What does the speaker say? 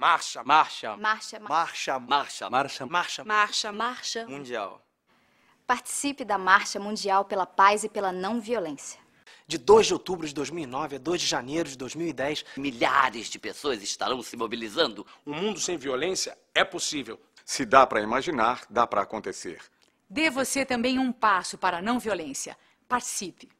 Marcha, marcha. Marcha, marcha. Marcha, marcha. Marcha, marcha. Marcha, Mundial. Participe da Marcha Mundial pela Paz e pela Não Violência. De 2 de outubro de 2009 a 2 de janeiro de 2010, milhares de pessoas estarão se mobilizando. Um mundo sem violência é possível. Se dá para imaginar, dá para acontecer. Dê você também um passo para a não violência. Participe.